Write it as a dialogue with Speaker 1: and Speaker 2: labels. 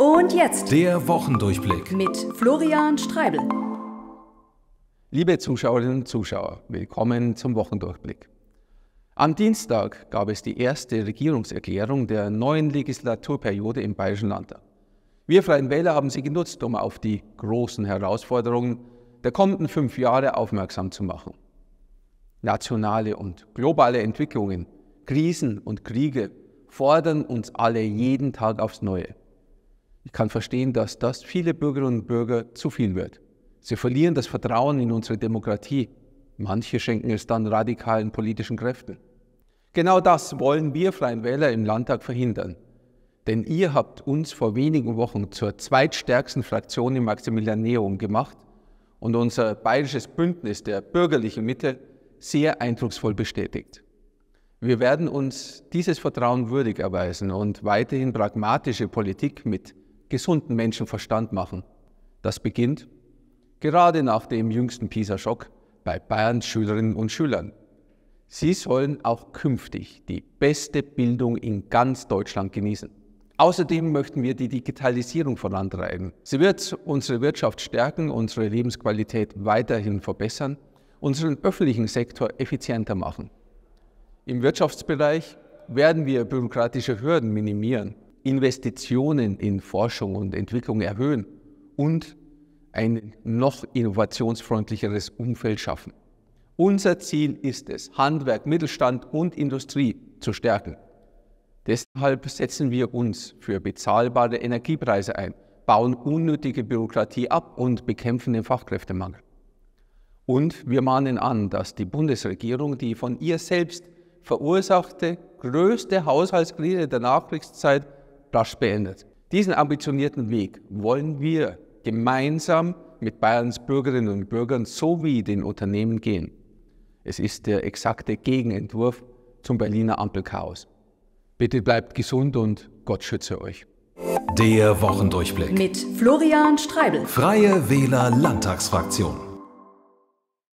Speaker 1: Und jetzt der Wochendurchblick mit Florian Streibel. Liebe Zuschauerinnen und Zuschauer, willkommen zum Wochendurchblick. Am Dienstag gab es die erste Regierungserklärung der neuen Legislaturperiode im Bayerischen Landtag. Wir Freien Wähler haben sie genutzt, um auf die großen Herausforderungen der kommenden fünf Jahre aufmerksam zu machen. Nationale und globale Entwicklungen, Krisen und Kriege fordern uns alle jeden Tag aufs Neue. Ich kann verstehen, dass das viele Bürgerinnen und Bürger zu viel wird. Sie verlieren das Vertrauen in unsere Demokratie. Manche schenken es dann radikalen politischen Kräften. Genau das wollen wir Freien Wähler im Landtag verhindern. Denn ihr habt uns vor wenigen Wochen zur zweitstärksten Fraktion im Maximilianeum gemacht und unser bayerisches Bündnis der bürgerlichen Mitte sehr eindrucksvoll bestätigt. Wir werden uns dieses Vertrauen würdig erweisen und weiterhin pragmatische Politik mit gesunden Menschenverstand machen. Das beginnt gerade nach dem jüngsten PISA-Schock bei Bayerns Schülerinnen und Schülern. Sie sollen auch künftig die beste Bildung in ganz Deutschland genießen. Außerdem möchten wir die Digitalisierung vorantreiben. Sie wird unsere Wirtschaft stärken, unsere Lebensqualität weiterhin verbessern, unseren öffentlichen Sektor effizienter machen. Im Wirtschaftsbereich werden wir bürokratische Hürden minimieren Investitionen in Forschung und Entwicklung erhöhen und ein noch innovationsfreundlicheres Umfeld schaffen. Unser Ziel ist es, Handwerk, Mittelstand und Industrie zu stärken. Deshalb setzen wir uns für bezahlbare Energiepreise ein, bauen unnötige Bürokratie ab und bekämpfen den Fachkräftemangel. Und wir mahnen an, dass die Bundesregierung die von ihr selbst verursachte größte Haushaltskrise der Nachkriegszeit rasch beendet. Diesen ambitionierten Weg wollen wir gemeinsam mit Bayerns Bürgerinnen und Bürgern sowie den Unternehmen gehen. Es ist der exakte Gegenentwurf zum Berliner Ampelchaos. Bitte bleibt gesund und Gott schütze euch. Der Wochendurchblick mit Florian Streibel, Freie Wähler Landtagsfraktion.